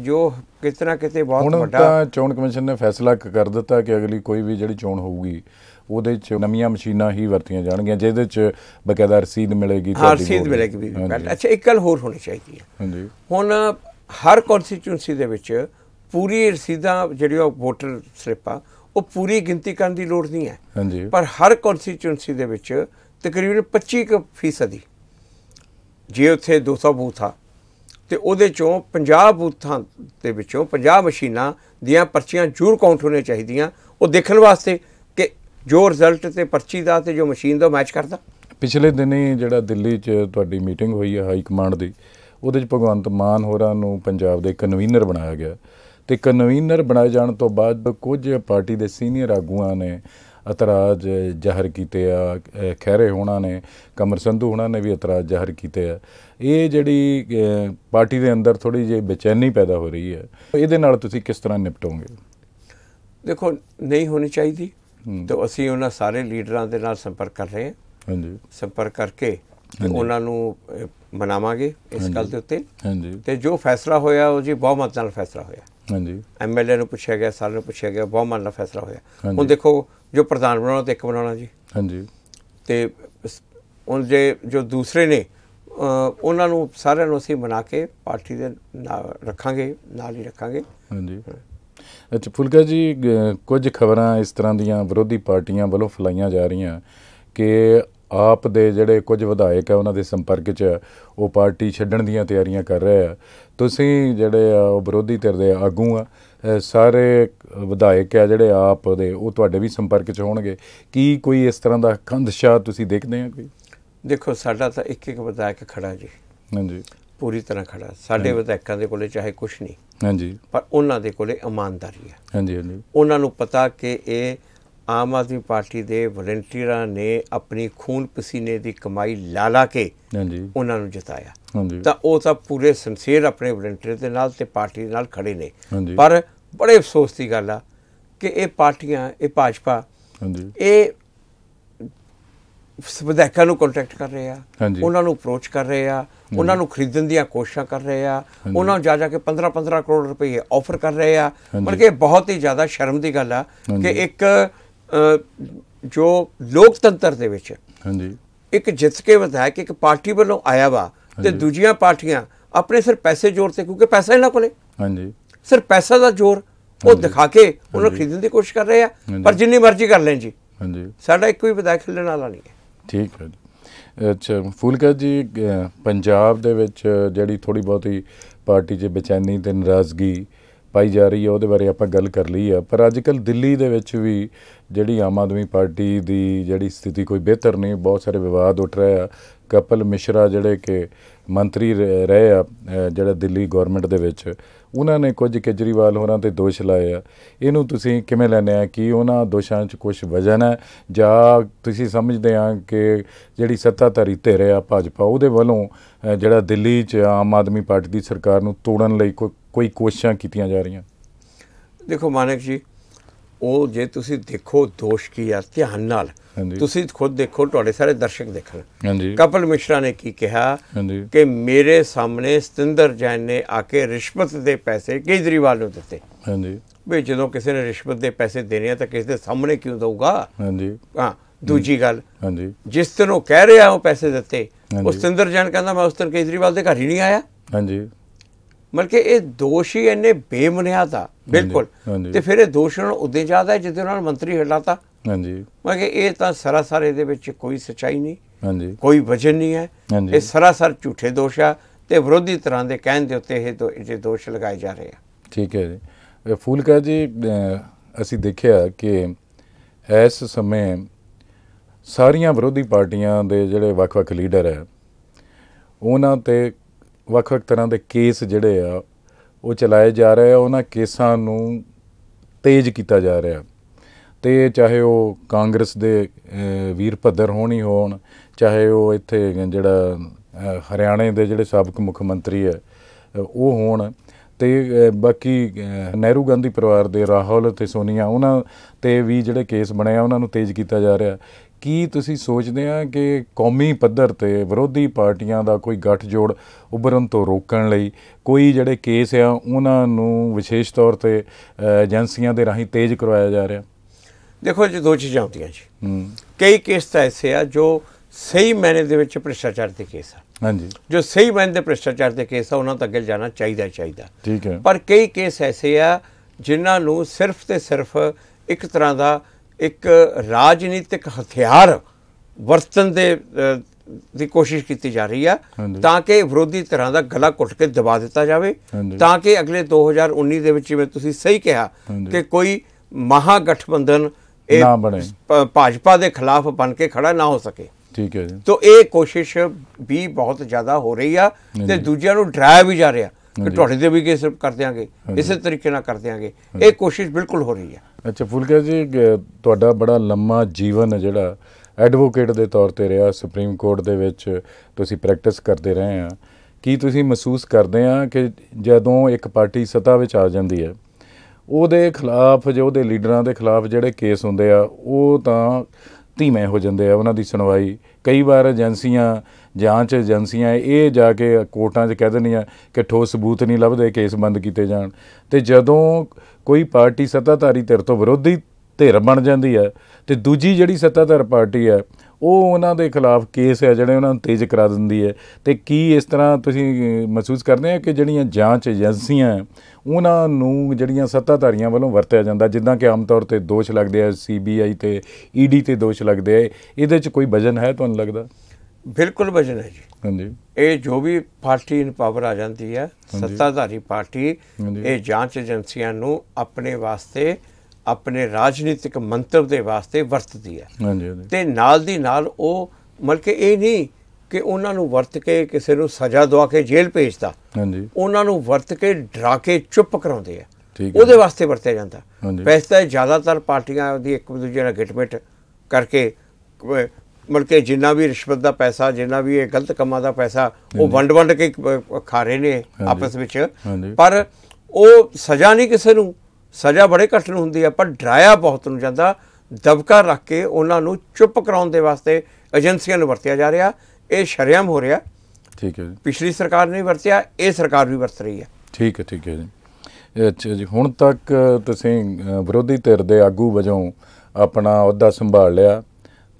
ਜੋ ਕਿਤਨਾ ਕਿਤੇ ਬਹੁਤ ਵੱਡਾ ਹੁਣ ਤਾਂ ਚੋਣ ਕਮਿਸ਼ਨ ਨੇ ਫੈਸਲਾ ਕਰ ਦਿੱਤਾ ਕਿ ਅਗਲੀ ਕੋਈ ਵੀ ਜਿਹੜੀ ਚੋਣ ਹੋਊਗੀ ਉਹਦੇ ਚ ਨਵੀਆਂ ਮਸ਼ੀਨਾਂ ਹੀ ਵਰਤੀਆਂ ਜਾਣਗੀਆਂ ਜਿਹਦੇ ਚ ਬਕਾਇਦਾ ਰਸੀਦ ਮਿਲੇਗੀ ਤੇ ਰਸੀਦ ਮਿਲੇਗੀ ਵੀ ਅੱਛਾ ਇੱਕ ਗੱਲ ਹੋਰ ਹੋਣੀ ਚਾਹੀਦੀ ਹੈ ਹਾਂਜੀ ਹੁਣ ਹਰ ਕਨਸਟੀਚੂਐਂਸੀ ਦੇ ਵਿੱਚ ਪੂਰੀ ਰਸੀਦਾਂ ਜਿਹੜੀ ਉਹ ਵੋਟਰ ਸਲਿੱਪਾਂ ਉਹ ਪੂਰੀ ਗਿਣਤੀ ਕਰਨ ਦੀ ਲੋੜ ਨਹੀਂ ਹੈ ਹਾਂਜੀ ਪਰ ਹਰ ਕਨਸਟੀਚੂਐਂਸੀ ਦੇ ਵਿੱਚ ਤਕਰੀਬਨ 25% ਜੇ ਉੱਥੇ 200 ਬੂਥ ਆ ਤੇ ਉਹਦੇ ਚੋਂ 50 ਬੂਥਾਂ ਦੇ ਵਿੱਚੋਂ 50 ਮਸ਼ੀਨਾਂ ਦੀਆਂ ਪਰਚੀਆਂ ਜੂਰ ਕਾਊਂਟ ਹੋਣੇ ਚਾਹੀਦੀਆਂ ਉਹ ਦੇਖਣ ਵਾਸਤੇ ਕਿ ਜੋ ਰਿਜ਼ਲਟ ਤੇ ਪਰਚੀ ਦਾ ਤੇ ਜੋ ਮਸ਼ੀਨ ਦਾ ਮੈਚ ਕਰਦਾ ਪਿਛਲੇ ਦਿਨੀ ਜਿਹੜਾ ਦਿੱਲੀ 'ਚ ਤੁਹਾਡੀ ਮੀਟਿੰਗ ਹੋਈ ਹੈ ਹਾਈ ਕਮਾਂਡ ਦੀ ਉਹਦੇ 'ਚ ਭਗਵੰਤ ਮਾਨ ਹੋਰਾਂ ਨੂੰ ਪੰਜਾਬ ਦੇ ਕਨਵੀਨਰ ਬਣਾਇਆ ਗਿਆ ਤੇ ਕਨਵੀਨਰ ਬਣਾਏ ਜਾਣ ਤੋਂ ਬਾਅਦ ਕੁਝ ਪਾਰਟੀ ਦੇ ਸੀਨੀਅਰ ਆਗੂਆਂ ਨੇ ਇਤਰਾਜ਼ ਜ਼ਾਹਰ ਕੀਤੇ ਆ ਖੈਰੇ ਹੋਣਾ ਨੇ ਕਮਰ ਸੰਧੂ ਹੋਣਾ ਨੇ ਵੀ ਇਤਰਾਜ਼ ਜ਼ਾਹਰ ਕੀਤੇ ਆ ਇਹ ਜਿਹੜੀ ਪਾਰਟੀ ਦੇ ਅੰਦਰ ਥੋੜੀ ਜਿਹੀ ਬੇਚੈਨੀ ਪੈਦਾ ਹੋ ਰਹੀ ਹੈ ਇਹਦੇ ਨਾਲ ਤੁਸੀਂ ਕਿਸ ਤਰ੍ਹਾਂ ਨਿਪਟੋਗੇ ਦੇਖੋ ਨਹੀਂ ਹੋਣੀ ਚਾਹੀਦੀ ਤਾਂ ਅਸੀਂ ਉਹਨਾਂ ਸਾਰੇ ਲੀਡਰਾਂ ਦੇ ਨਾਲ ਸੰਪਰਕ ਕਰ ਰਹੇ ਹਾਂ ਹਾਂਜੀ ਸੰਪਰਕ ਕਰਕੇ ਉਹਨਾਂ ਨੂੰ ਮਨਾਵਾਂਗੇ ਇਸ ਗੱਲ ਦੇ ਉੱਤੇ ਹਾਂਜੀ ਤੇ ਜੋ ਫੈਸਲਾ ਹੋਇਆ ਉਹ ਜੀ ਬਹੁਮਤ ਨਾਲ ਫੈਸਲਾ ਹੋਇਆ ਹਾਂਜੀ ਐਮਐਲਏ ਨੂੰ ਪੁੱਛਿਆ ਗਿਆ ਸਾਰਿਆਂ ਨੂੰ ਪੁੱਛਿਆ ਗਿਆ ਬਹੁਤ ਨਾਲ ਫੈਸਲਾ ਹੋਇਆ ਹੁਣ ਦੇਖੋ ਜੋ ਪ੍ਰਧਾਨ ਬਣਾਉਣਾ ਤੇ ਇੱਕ ਬਣਾਉਣਾ ਜੀ ਹਾਂਜੀ ਤੇ ਹੁਣ ਜੇ ਜੋ ਦੂਸਰੇ ਨੇ ਉਹਨਾਂ ਨੂੰ ਸਾਰਿਆਂ ਨੂੰ ਅਸੀਂ ਬਣਾ ਕੇ ਪਾਰਟੀ ਦੇ ਨਾਲ ਰੱਖਾਂਗੇ ਨਾਲ ਹੀ ਰੱਖਾਂਗੇ ਹਾਂਜੀ ਅੱਛਾ ਫੁਲਕਾ ਜੀ ਕੁਝ ਖਬਰਾਂ ਇਸ ਤਰ੍ਹਾਂ ਦੀਆਂ ਵਿਰੋਧੀ ਪਾਰਟੀਆਂ ਵੱਲੋਂ ਫਲਾਈਆਂ ਜਾ ਰਹੀਆਂ ਕਿ ਆਪ ਦੇ ਜਿਹੜੇ ਕੁਝ ਵਿਧਾਇਕ ਆ ਉਹਨਾਂ ਦੇ ਸੰਪਰਕ 'ਚ ਉਹ ਪਾਰਟੀ ਛੱਡਣ ਦੀਆਂ ਤਿਆਰੀਆਂ ਕਰ ਰਹੇ ਆ ਤੁਸੀਂ ਜਿਹੜੇ ਆ ਵਿਰੋਧੀ ਧਿਰ ਦੇ ਆਗੂ ਆ ਸਾਰੇ ਵਿਧਾਇਕ ਆ ਜਿਹੜੇ ਆਪ ਦੇ ਉਹ ਤੁਹਾਡੇ ਵੀ ਸੰਪਰਕ 'ਚ ਹੋਣਗੇ ਕੀ ਕੋਈ ਇਸ ਤਰ੍ਹਾਂ ਦਾ ਖੰਦਸ਼ਾ ਤੁਸੀਂ ਦੇਖਦੇ ਆ ਕੋਈ ਦੇਖੋ ਸਾਡਾ ਤਾਂ ਇੱਕ ਇੱਕ ਵਿਧਾਇਕ ਖੜਾ ਜੀ ਹਾਂਜੀ ਪੂਰੀ ਤਰ੍ਹਾਂ ਖੜਾ ਸਾਡੇ ਵਿਧਾਇਕਾਂ ਦੇ ਕੋਲੇ ਚਾਹੇ ਕੁਝ ਨਹੀਂ ਹਾਂਜੀ ਪਰ ਉਹਨਾਂ ਦੇ ਕੋਲੇ ਇਮਾਨਦਾਰੀ ਹੈ ਹਾਂਜੀ ਹਾਂਜੀ ਉਹਨਾਂ ਨੂੰ ਪਤਾ ਕਿ ਇਹ ਆਮ ਆਦਮੀ ਪਾਰਟੀ ਦੇ ਵਲੰਟੀਅਰਾਂ ਨੇ ਆਪਣੀ ਖੂਨ ਪਸੀਨੇ ਦੀ ਕਮਾਈ ਲਾ ਲਾ ਕੇ ਹਾਂਜੀ ਉਹਨਾਂ ਨੂੰ ਜਿਤਾਇਆ ਹਾਂਜੀ ਤਾਂ ਉਹ ਤਾਂ ਪੂਰੇ ਸਿੰਸੀਅਰ ਆਪਣੇ ਵਲੰਟੀਅਰ ਦੇ ਨਾਲ ਤੇ ਪਾਰਟੀ ਦੇ ਨਾਲ ਖੜੇ ਨੇ ਪਰ ਬੜੇ ਅਫਸੋਸ ਦੀ ਗੱਲ ਆ ਕਿ ਇਹ ਪਾਰਟੀਆਂ ਇਹ ਭਾਜਪਾ ਹਾਂਜੀ ਇਹ ਵਿਧਾਇਕਾਂ ਨੂੰ ਕੰਟੈਕਟ ਕਰ ਰਹੇ ਆ ਉਹਨਾਂ ਨੂੰ ਅਪਰੋਚ ਕਰ ਰਹੇ ਆ ਉਹਨਾਂ ਨੂੰ ਖਰੀਦਣ ਦੀਆਂ ਕੋਸ਼ਿਸ਼ਾਂ ਕਰ ਰਹੇ ਆ ਉਹਨਾਂ ਨੂੰ ਜਾ ਜਾ ਕੇ 15 15 ਕਰੋੜ ਰੁਪਏ ਆਫਰ ਕਰ ਰਹੇ ਆ ਬਲਕਿ ਬਹੁਤ ਹੀ ਜ਼ਿਆਦਾ ਸ਼ਰਮ ਦੀ ਗੱਲ ਆ ਕਿ ਇੱਕ ਜੋ ਲੋਕਤੰਤਰ ਦੇ ਵਿੱਚ ਹਾਂਜੀ ਇੱਕ ਜਿੱਤ ਕੇ ਵਿਧਾਇਕ ਇੱਕ ਪਾਰਟੀ ਵੱਲੋਂ ਆਇਆ ਵਾ ਤੇ ਦੂਜੀਆਂ ਪਾਰਟੀਆਂ ਆਪਣੇ ਸਿਰ ਪੈਸੇ ਜੋੜਦੇ ਤੇ ਕਿਉਂਕਿ ਪੈਸਾ ਇਹਨਾਂ ਕੋਲੇ ਹਾਂਜੀ ਸਿਰ ਪੈਸਾ ਦਾ ਜ਼ੋਰ ਉਹ ਦਿਖਾ ਕੇ ਉਹਨਾਂ ਖਰੀਦਣ ਦੀ ਕੋਸ਼ਿਸ਼ ਕਰ ਰਹੇ ਆ ਪਰ ਜਿੰਨੀ ਮਰਜ਼ੀ ਕਰ ਲੈਣ ਜੀ ਹਾਂਜੀ ਸਾਡਾ ਇੱਕੋ ਹੀ ਵਿਧਾਇਕ ਖੇਲਣ ਵਾਲਾ ਨਹੀਂ ਹੈ ਠੀਕ ਹੈ ਅੱਛਾ ਫੂਲਕਾ ਜੀ ਪੰਜਾਬ ਦੇ ਵਿੱਚ ਜਿਹੜੀ ਥੋੜੀ ਬਹੁਤੀ ਪਾਰਟੀ 'ਚ ਬੇਚੈਨੀ ਤੇ ਨਰਾਜ਼ਗੀ ਪਾਈ ਜਾ ਰਹੀ ਹੈ ਉਹਦੇ ਬਾਰੇ ਆਪਾਂ ਗੱਲ ਕਰ ਲਈ ਆ ਪਰ ਅੱਜ ਕੱਲ ਦਿੱਲੀ ਦੇ ਵਿੱਚ ਵੀ ਜਿਹੜੀ ਆਮ ਆਦਮੀ ਪਾਰਟੀ ਦੀ ਜਿਹੜੀ ਸਥਿਤੀ ਕੋਈ ਬਿਹਤਰ ਨਹੀਂ ਬਹੁਤ ਸਾਰੇ ਵਿਵਾਦ ਉੱਠ ਰਹੇ ਆ ਕਪਲ ਮਿਸ਼ਰਾ ਜਿਹੜੇ ਕਿ ਮੰਤਰੀ ਰਹੇ ਆ ਜਿਹੜਾ ਦਿੱਲੀ ਗਵਰਨਮੈਂਟ ਦੇ ਵਿੱਚ ਉਹਨਾਂ ਨੇ ਕੁਝ ਕੇਜਰੀਵਾਲ ਹੋਰਾਂ ਤੇ ਦੋਸ਼ ਲਾਏ ਆ ਇਹਨੂੰ ਤੁਸੀਂ ਕਿਵੇਂ ਲੈਣੇ ਆ ਕਿ ਉਹਨਾਂ ਦੋਸ਼ਾਂ 'ਚ ਕੁਝ ਵਜਨ ਹੈ ਜਾਂ ਤੁਸੀਂ ਸਮਝਦੇ ਆ ਕਿ ਜਿਹੜੀ ਸੱਤਾਧਾਰੀ ਧਿਰ ਆ ਭਾਜਪਾ ਉਹਦੇ ਵੱਲੋਂ ਜਿਹੜਾ ਦਿੱਲੀ 'ਚ ਆਮ ਆਦਮੀ ਪਾਰਟੀ ਦੀ ਸਰਕਾਰ ਨੂੰ ਤੋੜਨ ਲਈ ਕੋਈ ਕੋਈ ਕੋਸ਼ਿਸ਼ਾਂ ਕੀਤੀਆਂ ਜਾ ਰਹੀਆਂ ਦੇਖੋ ਮਾਨਕ ਜੀ ਉਹ ਜੇ ਤੁਸੀਂ ਦੇਖੋ ਦੋਸ਼ ਕੀ ਆ ਧਿਆਨ ਨਾਲ ਤੁਸੀਂ ਖੁਦ ਦੇਖੋ ਤੁਹਾਡੇ ਸਾਰੇ ਦਰਸ਼ਕ ਦੇਖਣ ਹਾਂਜੀ ਕਪਲ ਮਿਸ਼ਰਾ ਨੇ ਕੀ ਕਿਹਾ ਕਿ ਮੇਰੇ ਸਾਹਮਣੇ ਸਤਿੰਦਰ ਜੈਨ ਨੇ ਆ ਕੇ ਰਿਸ਼ਵਤ ਦੇ ਪੈਸੇ ਕੇਜਰੀਵਾਲ ਨੂੰ ਦਿੱਤੇ ਹਾਂਜੀ ਵੀ ਜਦੋਂ ਕਿਸੇ ਨੇ ਰਿਸ਼ਵਤ ਦੇ ਪੈਸੇ ਦੇਣੇ ਆ ਤਾਂ ਕਿਸ ਦੇ ਸਾਹਮਣੇ ਕਿਉਂ ਦਊਗਾ ਹਾਂਜੀ ਹਾਂ ਦੂਜੀ ਗੱਲ ਹਾਂਜੀ ਜਿਸ ਦਿਨ ਉਹ ਕਹਿ ਰਿਹਾ ਉਹ ਪੈਸੇ ਦਿੱਤੇ ਉਹ ਸਤਿੰਦਰ ਜੈਨ ਕਹਿੰਦਾ ਮੈਂ ਉਸ ਤਨ ਕੇਜਰੀਵਾਲ ਦੇ ਘਰ ਹੀ ਨਹੀਂ ਆਇਆ ਹਾਂਜੀ ਮਲਕਿ ਇਹ ਦੋਸ਼ ਹੀ ਇੰਨੇ ਬੇਮਨਿਆਦ ਆ ਬਿਲਕੁਲ ਤੇ ਫਿਰ ਇਹ ਦੋਸ਼ ਉਹਨਾਂ ਉਦੋਂ ਜ਼ਿਆਦਾ ਜਿੱਦੇ ਨਾਲ ਮੰਤਰੀ ਹਟਾਤਾ ਹਾਂਜੀ ਮਲਕਿ ਇਹ ਤਾਂ ਸਰਾਸਰ ਇਹਦੇ ਵਿੱਚ ਕੋਈ ਸਚਾਈ ਨਹੀਂ ਹਾਂਜੀ ਕੋਈ ਵਜਨ ਨਹੀਂ ਹੈ ਇਹ ਸਰਾਸਰ ਝੂਠੇ ਦੋਸ਼ ਆ ਤੇ ਵਿਰੋਧੀ ਤਰ੍ਹਾਂ ਦੇ ਕਹਿਣ ਦੇ ਉੱਤੇ ਇਹ ਜੇ ਦੋਸ਼ ਲਗਾਏ ਜਾ ਰਹੇ ਆ ਠੀਕ ਹੈ ਜੀ ਫੂਲਕਾ ਜੀ ਅਸੀਂ ਦੇਖਿਆ ਕਿ ਇਸ ਸਮੇਂ ਸਾਰੀਆਂ ਵਿਰੋਧੀ ਪਾਰਟੀਆਂ ਦੇ ਜਿਹੜੇ ਵੱਖ-ਵੱਖ ਲੀਡਰ ਹੈ ਉਹਨਾਂ ਤੇ ਵੱਖ-ਵੱਖ ਤਰ੍ਹਾਂ ਦੇ ਕੇਸ ਜਿਹੜੇ ਆ ਉਹ ਚਲਾਏ ਜਾ ਰਹੇ ਆ ਉਹਨਾਂ ਕੇਸਾਂ ਨੂੰ ਤੇਜ਼ ਕੀਤਾ ਜਾ ਰਿਹਾ ਤੇ ਚਾਹੇ ਉਹ ਕਾਂਗਰਸ ਦੇ ਵੀਰ ਭੱਦਰ ਹੋਣੀ ਹੋਣ ਚਾਹੇ ਉਹ ਇੱਥੇ ਜਿਹੜਾ ਹਰਿਆਣੇ ਦੇ ਜਿਹੜੇ ਸਾਬਕ ਮੁੱਖ ਮੰਤਰੀ ਹੈ ਉਹ ਹੋਣ ਤੇ ਬਾਕੀ ਨਹਿਰੂ ਗਾਂਧੀ ਪਰਿਵਾਰ ਦੇ ਰਾਹੁਲ ਤੇ ਸੋਨੀਆ ਉਹਨਾਂ ਤੇ ਵੀ ਜਿਹੜੇ ਕੇਸ ਬਣਿਆ ਉਹਨਾਂ ਨੂੰ ਤੇਜ਼ ਕੀਤਾ ਜਾ ਰਿਹਾ ਕੀ ਤੁਸੀਂ ਸੋਚਦੇ ਆ ਕਿ ਕੌਮੀ ਪੱਧਰ ਤੇ ਵਿਰੋਧੀ ਪਾਰਟੀਆਂ ਦਾ ਕੋਈ ਗੱਠਜੋੜ ਉਭਰਨ ਤੋਂ ਰੋਕਣ ਲਈ ਕੋਈ ਜਿਹੜੇ ਕੇਸ ਆ ਉਹਨਾਂ ਨੂੰ ਵਿਸ਼ੇਸ਼ ਤੌਰ ਤੇ ਏਜੰਸੀਆਂ ਦੇ ਰਾਹੀਂ ਤੇਜ਼ ਕਰਵਾਇਆ ਜਾ ਰਿਹਾ ਦੇਖੋ ਜੀ ਦੋ ਚੀਜ਼ਾਂ ਹੁੰਦੀਆਂ ਜੀ ਕਈ ਕੇਸ ਤਾਂ ਐਸੇ ਆ ਜੋ ਸਹੀ ਮੈਨੇ ਦੇ ਵਿੱਚ ਭ੍ਰਿਸ਼ਟਾਚਾਰ ਦੇ ਕੇਸ ਆ ਹਾਂਜੀ ਜੋ ਸਹੀ ਮੈਨੇ ਦੇ ਭ੍ਰਿਸ਼ਟਾਚਾਰ ਦੇ ਕੇਸ ਆ ਉਹਨਾਂ ਤੱਕ ਜਾਣਾ ਚਾਹੀਦਾ ਚਾਹੀਦਾ ਠੀਕ ਹੈ ਪਰ ਕਈ ਕੇਸ ਐਸੇ ਆ ਜਿਨ੍ਹਾਂ ਨੂੰ ਸਿਰਫ ਤੇ ਸਿਰਫ ਇੱਕ ਤਰ੍ਹਾਂ ਦਾ ਇੱਕ ਰਾਜਨੀਤਿਕ ਹਥਿਆਰ ਵਰਤਨ ਦੇ ਦੀ ਕੋਸ਼ਿਸ਼ ਕੀਤੀ ਜਾ ਰਹੀ ਆ ਤਾਂ ਕਿ ਵਿਰੋਧੀ ਧਿਰਾਂ ਦਾ ਗਲਾ ਘੁੱਟ ਕੇ ਦਬਾ ਦਿੱਤਾ ਜਾਵੇ ਤਾਂ ਕਿ ਅਗਲੇ 2019 ਦੇ ਵਿੱਚ ਜਿਵੇਂ ਤੁਸੀਂ ਸਹੀ ਕਿਹਾ ਕਿ ਕੋਈ ਮਹਾ ਗਠਬੰਧਨ ਇਹ ਭਾਜਪਾ ਦੇ ਖਿਲਾਫ ਬਣ ਕੇ ਖੜਾ ਨਾ ਹੋ ਸਕੇ ਠੀਕ ਹੈ ਜੀ ਤਾਂ ਇਹ ਕੋਸ਼ਿਸ਼ ਵੀ ਬਹੁਤ ਜ਼ਿਆਦਾ ਹੋ ਰਹੀ ਆ ਤੇ ਦੂਜਿਆਂ ਨੂੰ ਡਰਾਇਆ ਵੀ ਜਾ ਰਿਹਾ ਕਿ ਤੁਹਾਡੇ ਤੇ ਵੀ ਕੇਸ ਕਰ ਦਿਆਂਗੇ ਇਸੇ ਤਰੀਕੇ ਨਾਲ ਕਰ ਦਿਆਂਗੇ ਇਹ ਕੋਸ਼ਿਸ਼ ਬਿਲਕੁਲ ਹੋ ਰਹੀ ਆ ਅੱਛਾ ਫੁਲਕਾ ਜੀ ਤੁਹਾਡਾ ਬੜਾ ਲੰਮਾ ਜੀਵਨ ਹੈ ਜਿਹੜਾ ਐਡਵੋਕੇਟ ਦੇ ਤੌਰ ਤੇ ਰਿਹਾ ਸੁਪਰੀਮ ਕੋਰਟ ਦੇ ਵਿੱਚ ਤੁਸੀਂ ਪ੍ਰੈਕਟਿਸ ਕਰਦੇ ਰਹੇ ਆ ਕੀ ਤੁਸੀਂ ਮਹਿਸੂਸ ਕਰਦੇ ਆ ਕਿ ਜਦੋਂ ਇੱਕ ਪਾਰਟੀ ਸੱਤਾ ਵਿੱਚ ਆ ਜਾਂਦੀ ਹੈ ਉਹਦੇ ਖਿਲਾਫ ਜੋ ਉਹਦੇ ਲੀਡਰਾਂ ਦੇ ਖਿਲਾਫ ਜਿਹੜੇ ਕੇਸ ਹੁੰਦੇ ਆ ਉਹ ਤਾਂ ਧੀਮੇ ਹੋ ਜਾਂਦੇ ਆ ਉਹਨਾਂ ਦੀ ਸੁਣਵਾਈ ਕਈ ਵਾਰ ਏਜੰਸੀਆਂ ਜਾਂਚ ਏਜੰਸੀਆਂ ਇਹ ਜਾ ਕੇ ਕੋਰਟਾਂ 'ਚ ਕਹਿ ਦਿੰਦੀਆਂ ਕਿ ਠੋਸ ਸਬੂਤ ਨਹੀਂ ਲੱਭਦੇ ਕੇਸ ਬੰਦ ਕੀਤੇ ਜਾਣ ਤੇ ਜਦੋਂ ਕੋਈ ਪਾਰਟੀ ਸੱਤਾਧਾਰੀ ਧਿਰ ਤੋਂ ਵਿਰੋਧੀ ਧਿਰ ਬਣ ਜਾਂਦੀ ਹੈ ਤੇ ਦੂਜੀ ਜਿਹੜੀ ਸੱਤਾਧਾਰ ਪਾਰਟੀ ਹੈ ਉਹ ਉਹਨਾਂ ਦੇ ਖਿਲਾਫ ਕੇਸ ਹੈ ਜਿਹੜੇ ਉਹਨਾਂ ਨੂੰ ਤੇਜ਼ ਕਰਾ ਦਿੰਦੀ ਹੈ ਤੇ ਕੀ ਇਸ ਤਰ੍ਹਾਂ ਤੁਸੀਂ ਮਹਿਸੂਸ ਕਰਦੇ ਹੋ ਕਿ ਜਿਹੜੀਆਂ ਜਾਂਚ ਏਜੰਸੀਆਂ ਉਹਨਾਂ ਨੂੰ ਜਿਹੜੀਆਂ ਸੱਤਾਧਾਰੀਆਂ ਵੱਲੋਂ ਵਰਤਿਆ ਜਾਂਦਾ ਜਿੱਦਾਂ ਕਿ ਆਮ ਤੌਰ ਤੇ ਦੋਸ਼ ਲੱਗਦੇ ਆ ਸੀਬੀਆਈ ਤੇ ਈਡੀ e ਤੇ ਦੋਸ਼ ਲੱਗਦੇ ਆ ਇਹਦੇ 'ਚ ਕੋਈ ਵਜਨ ਹੈ ਤੁਹਾਨੂੰ ਲੱਗਦਾ ਬਿਲਕੁਲ ਵਜਨ ਹੈ ਜੀ ਹਾਂਜੀ ਇਹ ਜੋ ਵੀ ਪਾਰਟੀ ਇਨ ਪਾਵਰ ਆ ਜਾਂਦੀ ਹੈ ਸੱਤਾਧਾਰੀ ਪਾਰਟੀ ਇਹ ਜਾਂਚ ਏਜੰਸੀਆਂ ਨੂੰ ਆਪਣੇ ਵਾਸਤੇ ਆਪਣੇ ਰਾਜਨੀਤਿਕ ਮੰਤਵ ਦੇ ਵਾਸਤੇ ਵਰਤਦੀ ਹੈ ਹਾਂਜੀ ਤੇ ਨਾਲ ਦੀ ਨਾਲ ਉਹ ਮਲਕਿ ਇਹ ਨਹੀਂ ਕਿ ਉਹਨਾਂ ਨੂੰ ਵਰਤ ਕੇ ਕਿਸੇ ਨੂੰ ਸਜ਼ਾ ਦਵਾ ਕੇ ਜੇਲ੍ਹ ਭੇਜਦਾ ਹਾਂਜੀ ਉਹਨਾਂ ਨੂੰ ਵਰਤ ਕੇ ਡਰਾ ਕੇ ਚੁੱਪ ਕਰਾਉਂਦੇ ਆ ਉਹਦੇ ਵਾਸਤੇ ਵਰਤਿਆ ਜਾਂਦਾ ਵੈਸੇ ਤਾਂ ਜ਼ਿਆਦਾਤਰ ਪਾਰਟੀਆਂ ਦੀ ਇੱਕ ਦੂਜੇ ਨਾਲ ਗਿਟਮਿਟ ਕਰਕੇ ਮਤਲਬ ਕਿ ਜਿੰਨਾ ਵੀ ਰਿਸ਼ਵਤ ਦਾ ਪੈਸਾ ਜਿੰਨਾ ਵੀ ਇਹ ਗਲਤ ਕੰਮਾਂ ਦਾ ਪੈਸਾ ਉਹ ਵੰਡ-ਵੰਡ ਕੇ ਖਾ ਰਹੇ ਨੇ ਆਪਸ ਵਿੱਚ ਪਰ ਉਹ ਸਜ਼ਾ ਨਹੀਂ ਕਿਸੇ ਨੂੰ ਸਜ਼ਾ ਬੜੇ ਘੱਟ ਨੂੰ ਹੁੰਦੀ ਆ ਪਰ ਡਰਾਇਆ ਬਹੁਤ ਨੂੰ ਜਾਂਦਾ ਦਬਕਾ ਰੱਖ ਕੇ ਉਹਨਾਂ ਨੂੰ ਚੁੱਪ ਕਰਾਉਣ ਦੇ ਵਾਸਤੇ ਏਜੰਸੀਆਂ ਨੂੰ ਵਰਤਿਆ ਜਾ ਰਿਹਾ ਇਹ ਸ਼ਰਿਆਮ ਹੋ ਰਿਹਾ ਠੀਕ ਹੈ ਜੀ ਪਿਛਲੀ ਸਰਕਾਰ ਨੇ ਵਰਤਿਆ ਇਹ ਸਰਕਾਰ ਵੀ ਵਰਤ ਰਹੀ ਹੈ ਠੀਕ ਹੈ ਠੀਕ ਹੈ ਜੀ ਅੱਛਾ ਜੀ ਹੁਣ ਤੱਕ ਤੁਸੀਂ ਵਿਰੋਧੀ ਧਿਰ ਦੇ ਆਗੂ ਵਜੋਂ ਆਪਣਾ ਅਹੁਦਾ ਸੰਭਾਲ ਲਿਆ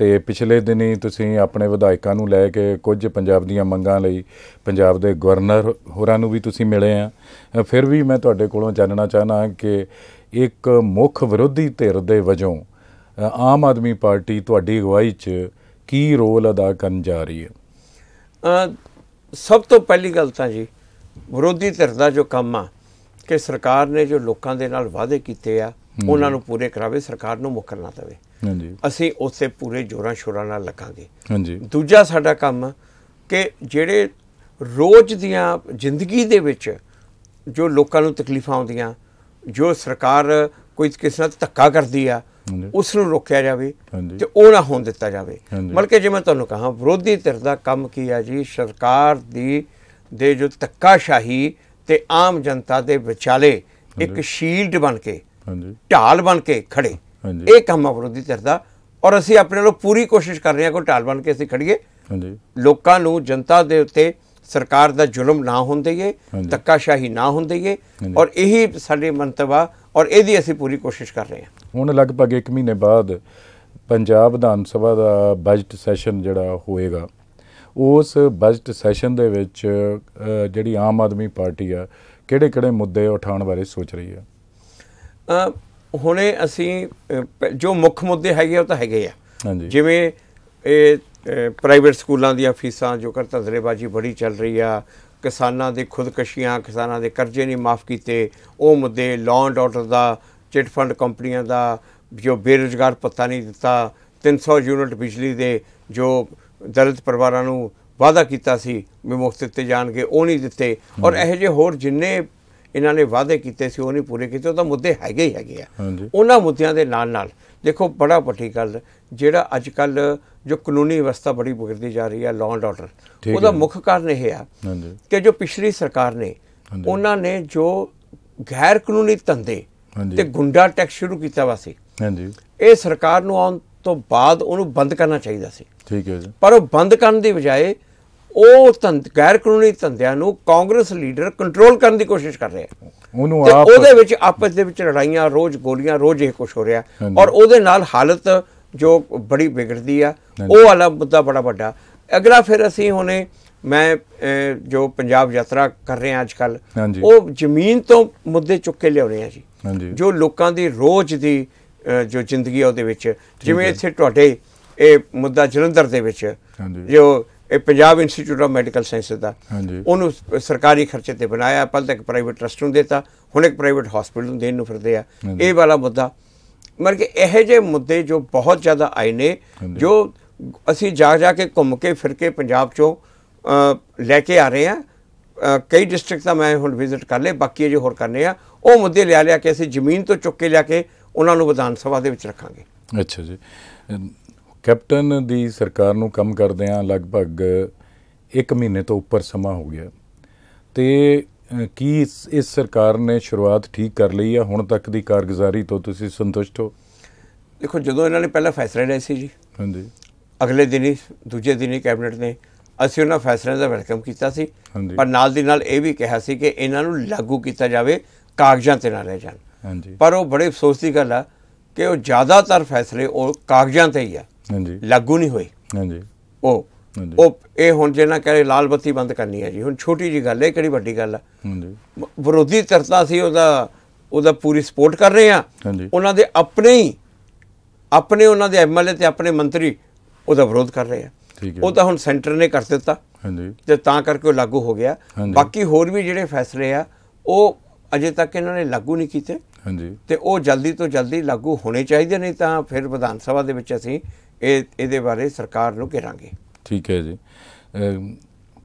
ਤੇ ਪਿਛਲੇ ਦਿਨੀ ਤੁਸੀਂ ਆਪਣੇ ਵਿਧਾਇਕਾਂ ਨੂੰ ਲੈ ਕੇ ਕੁਝ ਪੰਜਾਬ ਦੀਆਂ ਮੰਗਾਂ ਲਈ ਪੰਜਾਬ ਦੇ ਗਵਰਨਰ ਹੋਰਾਂ ਨੂੰ ਵੀ ਤੁਸੀਂ ਮਿਲੇ ਆ ਫਿਰ ਵੀ ਮੈਂ ਤੁਹਾਡੇ ਕੋਲੋਂ ਜਾਣਨਾ ਚਾਹਨਾ ਕਿ ਇੱਕ ਮੁੱਖ ਵਿਰੋਧੀ ਧਿਰ ਦੇ ਵਜੋਂ ਆਮ ਆਦਮੀ ਪਾਰਟੀ ਤੁਹਾਡੀ ਅਗਵਾਈ 'ਚ ਕੀ ਰੋਲ ਅਦਾ ਕਰਨ ਜਾ ਰਹੀ ਹੈ ਸਭ ਤੋਂ ਪਹਿਲੀ ਗੱਲ ਤਾਂ ਜੀ ਵਿਰੋਧੀ ਧਿਰ ਦਾ ਜੋ ਕੰਮ ਆ ਕਿ ਸਰਕਾਰ ਨੇ ਜੋ ਲੋਕਾਂ ਦੇ ਨਾਲ ਵਾਅਦੇ ਕੀਤੇ ਆ ਉਹਨਾਂ ਨੂੰ ਪੂਰੇ ਕਰਾਵੇ ਸਰਕਾਰ ਨੂੰ ਮੁੱਕਰ ਨਾ ਦੇਵੇ ਹਾਂਜੀ ਅਸੀਂ ਉਸੇ ਪੂਰੇ ਜੋਰਾਂ ਸ਼ੋਰਾਂ ਨਾਲ ਲੱਗਾਂਗੇ ਹਾਂਜੀ ਦੂਜਾ ਸਾਡਾ ਕੰਮ ਕਿ ਜਿਹੜੇ ਰੋਜ਼ ਦੀਆਂ ਜ਼ਿੰਦਗੀ ਦੇ ਵਿੱਚ ਜੋ ਲੋਕਾਂ ਨੂੰ ਤਕਲੀਫਾਂ ਆਉਂਦੀਆਂ ਜੋ ਸਰਕਾਰ ਕੋਈ ਕਿਸੇ ਨਾਲ ਧੱਕਾ ਕਰਦੀ ਆ ਉਸ ਨੂੰ ਰੋਕਿਆ ਜਾਵੇ ਤੇ ਉਹ ਨਾ ਹੋਣ ਦਿੱਤਾ ਜਾਵੇ ਬਲਕਿ ਜੇ ਮੈਂ ਤੁਹਾਨੂੰ ਕਹਾਂ ਵਿਰੋਧੀ ਧਿਰ ਦਾ ਕੰਮ ਕੀ ਆ ਜੀ ਸਰਕਾਰ ਦੀ ਦੇ ਜੋ ਤੱਕਾਸ਼ਾਹੀ ਤੇ ਆਮ ਜਨਤਾ ਦੇ ਵਿਚਾਲੇ ਇੱਕ ਸ਼ੀਲਡ ਬਣ ਕੇ ਢਾਲ ਬਣ ਕੇ ਖੜੇ ਇਹ ਕੰਮ ਅਵਰੋਧੀ ਧਿਰ ਦਾ ਔਰ ਅਸੀਂ ਆਪਣੇ ਲੋ ਪੂਰੀ ਕੋਸ਼ਿਸ਼ ਕਰ ਰਹੇ ਹਾਂ ਕੋ ਢਾਲ ਬਣ ਕੇ ਅਸੀਂ ਖੜੀਏ ਹਾਂਜੀ ਲੋਕਾਂ ਨੂੰ ਜਨਤਾ ਦੇ ਉੱਤੇ ਸਰਕਾਰ ਦਾ ਜ਼ੁਲਮ ਨਾ ਹੁੰਦਈਏ ਤੱਕਾਸ਼ਾਹੀ ਨਾ ਹੁੰਦਈਏ ਔਰ ਇਹੀ ਸਾਡੇ ਮੰਤਵਾ ਔਰ ਇਹਦੀ ਅਸੀਂ ਪੂਰੀ ਕੋਸ਼ਿਸ਼ ਕਰ ਰਹੇ ਹਾਂ ਹੁਣ ਲਗਭਗ 1 ਮਹੀਨੇ ਬਾਅਦ ਪੰਜਾਬ ਵਿਧਾਨ ਸਭਾ ਦਾ ਬਜਟ ਸੈਸ਼ਨ ਜਿਹੜਾ ਹੋਏਗਾ ਉਸ ਬਜਟ ਸੈਸ਼ਨ ਦੇ ਵਿੱਚ ਜਿਹੜੀ ਆਮ ਆਦਮੀ ਪਾਰਟੀ ਆ ਕਿਹੜੇ-ਕਿਹੜੇ ਮੁੱਦੇ ਉਠਾਉਣ ਬਾਰੇ ਸੋਚ ਰਹੀ ਆ ਹੁਣੇ ਅਸੀਂ ਜੋ ਮੁੱਖ ਮੁੱਦੇ ਹੈਗੇ ਉਹ ਤਾਂ ਹੈਗੇ ਆ ਜਿਵੇਂ ਇਹ ਪ੍ਰਾਈਵੇਟ ਸਕੂਲਾਂ ਦੀਆਂ ਫੀਸਾਂ ਜੋ ਕਰ ਤਜਰੇਬਾਜੀ ਬੜੀ ਚੱਲ ਰਹੀ ਆ ਕਿਸਾਨਾਂ ਦੇ ਖੁਦਕਸ਼ੀਆਂ ਕਿਸਾਨਾਂ ਦੇ ਕਰਜ਼ੇ ਨਹੀਂ ਮਾਫ ਕੀਤੇ ਉਹ ਮੁੱਦੇ ਲੋਨ ਡਾਟਰ ਦਾ ਚਿਟ ਫੰਡ ਕੰਪਨੀਆਂ ਦਾ ਜੋ ਬੇਰੋਜ਼ਗਾਰ ਪਤਾ ਨਹੀਂ ਦਿੱਤਾ 300 ਯੂਨਿਟ ਬਿਜਲੀ ਦੇ ਜੋ ਦਲਿਤ ਪਰਿਵਾਰਾਂ ਨੂੰ ਵਾਅਦਾ ਕੀਤਾ ਸੀ ਵੀ ਮੁਫਤ ਦਿੱਤੇ ਜਾਣਗੇ ਉਹ ਨਹੀਂ ਦਿੱਤੇ ਔਰ ਇਹੋ ਜਿਹੇ ਹੋਰ ਜਿੰਨੇ ਇਹਨਾਂ ਨੇ ਵਾਅਦੇ ਕੀਤੇ ਸੀ ਉਹ ਨਹੀਂ ਪੂਰੇ ਕੀਤੇ ਉਹ ਤਾਂ ਮੁੱਦੇ ਹੈਗੇ ਹੀ ਹੈਗੇ ਆ ਉਹਨਾਂ ਮੁੱਦਿਆਂ ਦੇ ਨਾਲ ਨਾਲ ਦੇਖੋ ਬੜਾ ਵੱਡੀ ਗੱਲ ਜਿਹੜਾ ਅੱਜ ਕੱਲ ਜੋ ਕਾਨੂੰਨੀ ਵਿਵਸਥਾ ਬੜੀ ਵਿਗੜਦੀ ਜਾ ਰਹੀ ਹੈ ਲਾਅ ਐਂਡ ਆਰਡਰ ਉਹਦਾ ਮੁੱਖ ਕਾਰਨ ਇਹ ਆ ਕਿ ਜੋ ਪਿਛਲੀ ਸਰਕਾਰ ਨੇ ਉਹਨਾਂ ਨੇ ਜੋ ਗੈਰ ਕਾਨੂੰਨੀ ਧੰਦੇ ਤੇ ਗੁੰਡਾ ਟੈਕਸ ਸ਼ੁਰੂ ਕੀਤਾ ਵਾ ਸੀ ਹਾਂਜੀ ਇਹ ਸਰਕਾਰ ਨੂੰ ਆਉਣ ਤੋਂ ਬਾਅਦ ਉਹਨੂੰ ਬੰਦ ਕਰਨਾ ਚਾਹੀਦਾ ਸੀ ਠੀਕ ਹੈ ਜੀ ਪਰ ਉਹ ਬੰਦ ਕਰਨ ਦੀ ਬਜਾਏ ਉਹ ਧੰਦ ਗੈਰ ਕਾਨੂੰਨੀ ਧੰਦਿਆਂ ਨੂੰ ਕਾਂਗਰਸ ਲੀਡਰ ਕੰਟਰੋਲ ਕਰਨ ਦੀ ਕੋਸ਼ਿਸ਼ ਕਰ ਰਹੇ ਉਹਨੂੰ ਆਪ ਉਹਦੇ ਵਿੱਚ ਆਪਸ ਦੇ ਵਿੱਚ ਲੜਾਈਆਂ ਰੋਜ਼ ਗੋਲੀਆਂ ਰੋਜ਼ ਇਹ ਕੁਝ ਹੋ ਰਿਹਾ ਔਰ ਉਹਦੇ ਨਾਲ ਹਾਲਤ ਜੋ ਬੜੀ ਵਿਗੜਦੀ ਆ ਉਹ ਵਾਲਾ ਮੁੱਦਾ ਬੜਾ ਵੱਡਾ ਅਗਲਾ ਫਿਰ ਅਸੀਂ ਹੁਣੇ ਮੈਂ ਜੋ ਪੰਜਾਬ ਯਾਤਰਾ ਕਰ ਰਹੇ ਆ ਅੱਜ ਕੱਲ ਉਹ ਜ਼ਮੀਨ ਤੋਂ ਮੁੱਦੇ ਚੁੱਕ ਕੇ ਲਿਆਉਣੇ ਆ ਜੀ ਜੋ ਲੋਕਾਂ ਦੀ ਰੋਜ਼ ਦੀ ਜੋ ਜ਼ਿੰਦਗੀ ਆ ਉਹਦੇ ਵਿੱਚ ਜਿਵੇਂ ਇੱਥੇ ਤੁਹਾਡੇ ਇਹ ਮੁੱਦਾ ਜਲੰਧਰ ਦੇ ਵਿੱਚ ਜੋ ਇਹ Punjab institute of medical sciences ਦਾ ਹਾਂਜੀ ਉਹਨੂੰ ਸਰਕਾਰੀ ਖਰਚੇ ਤੇ ਬਣਾਇਆ ਪਹਿਲ ਤੱਕ ਪ੍ਰਾਈਵੇਟ ਟਰਸਟ ਨੂੰ ਦਿੱਤਾ ਹੁਣ ਇੱਕ ਪ੍ਰਾਈਵੇਟ ਹਸਪੀਟਲ ਨੂੰ ਦੇਣ ਨੂੰ ਫਿਰਦੇ ਆ ਇਹ ਵਾਲਾ ਮੁੱਦਾ ਮਰ ਕੇ ਇਹੋ ਜਿਹੇ ਮੁੱਦੇ ਜੋ ਬਹੁਤ ਜ਼ਿਆਦਾ ਆਏ ਨੇ ਜੋ ਅਸੀਂ ਜਾ ਜਾ ਕੇ ਘੁੰਮ ਕੇ ਫਿਰ ਕੇ ਪੰਜਾਬ ਚੋਂ ਲੈ ਕੇ ਆ ਰਹੇ ਆ ਕਈ ਡਿਸਟ੍ਰਿਕਟ ਦਾ ਮੈਂ ਹੁਣ ਵਿਜ਼ਿਟ ਕਰ ਲਏ ਬਾਕੀ ਜੋ ਹੋਰ ਕਰਨੇ ਆ ਉਹ ਮੁੱਦੇ ਲਿਆ ਲਿਆ ਕੇ ਅਸੀਂ ਜ਼ਮੀਨ ਤੋਂ ਚੁੱਕ ਕੇ ਲਿਆ ਕੇ ਉਹਨਾਂ ਨੂੰ ਵਿਧਾਨ ਸਭਾ ਦੇ ਵਿੱਚ ਰੱਖਾਂਗੇ ਅੱਛਾ ਜੀ ਕੈਪਟਨ ਦੀ ਸਰਕਾਰ ਨੂੰ ਕੰਮ ਕਰਦੇ ਆ ਲਗਭਗ 1 ਮਹੀਨੇ ਤੋਂ ਉੱਪਰ ਸਮਾਂ ਹੋ ਗਿਆ ਤੇ ਕੀ ਇਸ ਸਰਕਾਰ ਨੇ ਸ਼ੁਰੂਆਤ ਠੀਕ ਕਰ ਲਈ ਹੈ ਹੁਣ ਤੱਕ ਦੀ ਕਾਰਗੁਜ਼ਾਰੀ ਤੋਂ ਤੁਸੀਂ ਸੰਤੁਸ਼ਟ ਹੋ ਦੇਖੋ ਜਦੋਂ ਇਹਨਾਂ ਨੇ ਪਹਿਲਾ ਫੈਸਲਾ ਲਿਆ ਸੀ ਜੀ ਹਾਂਜੀ ਅਗਲੇ ਦਿਨ ਹੀ ਦੂਜੇ ਦਿਨ ਹੀ ਕੈਬਨਿਟ ਨੇ ਅਸੀਂ ਉਹਨਾਂ ਫੈਸਲਿਆਂ ਦਾ ਵੈਲਕਮ ਕੀਤਾ ਸੀ ਪਰ ਨਾਲ ਦੀ ਨਾਲ ਇਹ ਵੀ ਕਿਹਾ ਸੀ ਕਿ ਇਹਨਾਂ ਨੂੰ ਲਾਗੂ ਕੀਤਾ ਜਾਵੇ ਕਾਗਜ਼ਾਂ ਤੇ ਨਾ ਰਹਿ ਜਾਣ ਹਾਂਜੀ ਪਰ ਉਹ ਬੜੇ ਅਫਸੋਸ ਦੀ ਗੱਲ ਆ ਕਿ ਉਹ ਜ਼ਿਆਦਾਤਰ ਫੈਸਲੇ ਉਹ ਕਾਗਜ਼ਾਂ ਤੇ ਹੀ ਆ ਹਾਂਜੀ ਲਾਗੂ ਨਹੀਂ ਹੋਈ ਹਾਂਜੀ ਉਹ ਉਹ ਇਹ ਹੁਣ ਜੇ ਨਾ ਕਹੇ ਲਾਲ ਬੱਤੀ ਬੰਦ ਕਰਨੀ ਹੈ ਜੀ ਹੁਣ ਛੋਟੀ ਜੀ ਗੱਲ ਹੈ ਕਿਹੜੀ ਵੱਡੀ ਗੱਲ ਹੈ ਹਾਂਜੀ ਵਿਰੋਧੀ ਤਰਤਾ ਸੀ ਉਹਦਾ ਉਹਦਾ ਪੂਰੀ ਸਪੋਰਟ ਕਰ ਰਹੇ ਆ ਉਹਨਾਂ ਦੇ ਆਪਣੇ ਹੀ ਆਪਣੇ ਉਹਨਾਂ ਦੇ ਐਮਐਲਏ ਤੇ ਆਪਣੇ ਮੰਤਰੀ ਉਹਦਾ ਵਿਰੋਧ ਕਰ ਰਹੇ ਆ ਉਹ ਤਾਂ ਹੁਣ ਸੈਂਟਰ ਨੇ ਕਰ ਦਿੱਤਾ ਹਾਂਜੀ ਤੇ ਤਾਂ ਕਰਕੇ ਉਹ ਲਾਗੂ ਹੋ ਗਿਆ ਬਾਕੀ ਹੋਰ ਵੀ ਜਿਹੜੇ ਫੈਸਲੇ ਆ ਉਹ ਅਜੇ ਤੱਕ ਇਹਨਾਂ ਨੇ ਲਾਗੂ ਨਹੀਂ ਕੀਤੇ ਹਾਂਜੀ ਤੇ ਉਹ ਜਲਦੀ ਤੋਂ ਜਲਦੀ ਲਾਗੂ ਹੋਣੇ ਚਾਹੀਦੇ ਨਹੀਂ ਤਾਂ ਫਿਰ ਵਿਧਾਨ ਸਭਾ ਦੇ ਵਿੱਚ ਅਸੀਂ ਇਹ ਇਹਦੇ ਬਾਰੇ ਸਰਕਾਰ ਨੂੰ ਘੇਰਾਂਗੇ ਠੀਕ ਹੈ ਜੀ